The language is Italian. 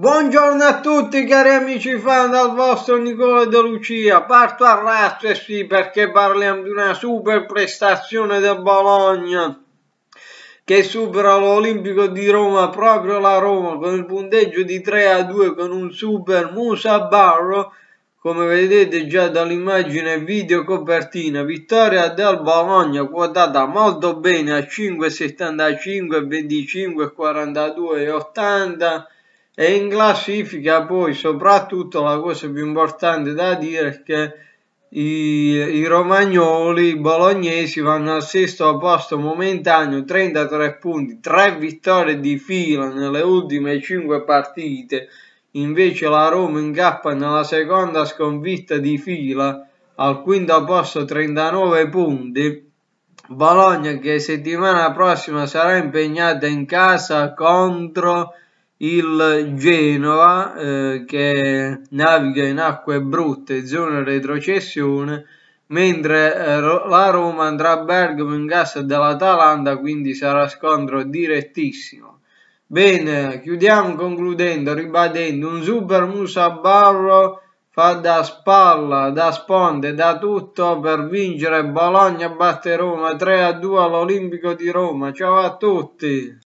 Buongiorno a tutti cari amici fan dal vostro Nicola De Lucia, parto a e eh sì perché parliamo di una super prestazione del Bologna che supera l'Olimpico di Roma, proprio la Roma con il punteggio di 3 a 2 con un super Musa Barro come vedete già dall'immagine video copertina, vittoria del Bologna quotata molto bene a 5,75, 25, 42 e 80 e in classifica poi soprattutto la cosa più importante da dire è che i, i romagnoli, i bolognesi vanno al sesto posto momentaneo, 33 punti, 3 vittorie di fila nelle ultime 5 partite. Invece la Roma incappa nella seconda sconfitta di fila, al quinto posto 39 punti. Bologna che settimana prossima sarà impegnata in casa contro il Genoa eh, che naviga in acque brutte in zona retrocessione mentre eh, la Roma andrà a Bergamo in casa dell'Atalanta quindi sarà scontro direttissimo bene chiudiamo concludendo ribadendo un super Musa Barro fa da spalla, da sponde, da tutto per vincere Bologna batte Roma 3 a 2 all'Olimpico di Roma ciao a tutti